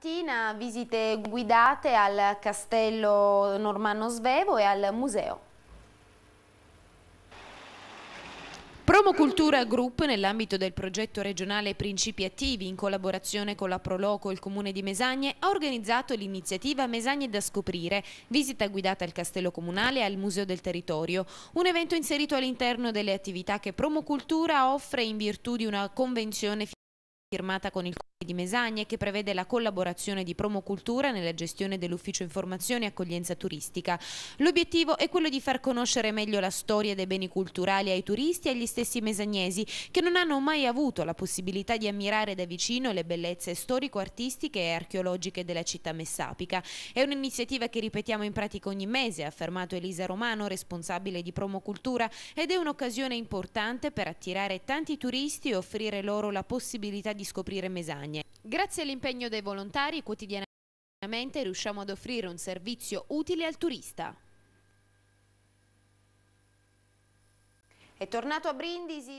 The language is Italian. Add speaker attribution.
Speaker 1: Mattina visite guidate al castello Normanno Svevo e al museo. Promocultura Group nell'ambito del progetto regionale Principi Attivi in collaborazione con la Proloco e il Comune di Mesagne ha organizzato l'iniziativa Mesagne da scoprire, visita guidata al Castello Comunale e al Museo del Territorio, un evento inserito all'interno delle attività che Promocultura offre in virtù di una convenzione firmata con il Comune di Mesagne che prevede la collaborazione di Promocultura nella gestione dell'ufficio informazione e accoglienza turistica. L'obiettivo è quello di far conoscere meglio la storia dei beni culturali ai turisti e agli stessi mesagnesi che non hanno mai avuto la possibilità di ammirare da vicino le bellezze storico-artistiche e archeologiche della città messapica. È un'iniziativa che ripetiamo in pratica ogni mese, ha affermato Elisa Romano, responsabile di Promocultura, ed è un'occasione importante per attirare tanti turisti e offrire loro la possibilità di scoprire Mesagne campagne. Grazie all'impegno dei volontari quotidianamente riusciamo ad offrire un servizio utile al turista. È tornato a Brindisi.